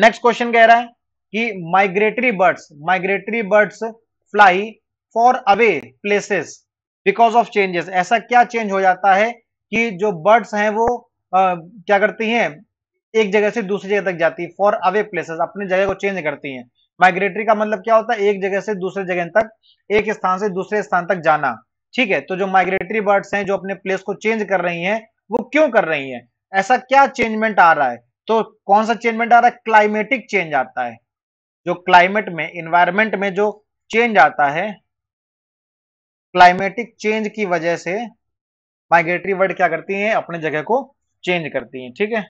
next question कह रहा है कि migratory birds migratory birds fly for away places because of changes ऐसा क्या चेंज हो जाता है कि जो बर्ड्स हैं वो आ, क्या करती हैं एक जगह से दूसरी जगह तक जाती है फॉर अवे प्लेसेस अपनी जगह को चेंज करती हैं माइग्रेटरी का मतलब क्या होता है एक जगह से दूसरे जगह तक एक स्थान से दूसरे स्थान तक जाना ठीक है तो जो माइग्रेटरी बर्ड्स हैं जो अपने प्लेस को चेंज कर रही हैं वो क्यों कर रही हैं ऐसा क्या चेंजमेंट आ रहा है तो कौन सा चेंजमेंट आ रहा है क्लाइमेटिक चेंज आता है जो क्लाइमेट में इन्वायरमेंट में जो चेंज आता है क्लाइमेटिक चेंज की वजह से माइग्रेटरी बर्ड क्या करती हैं अपने जगह को चेंज करती हैं ठीक है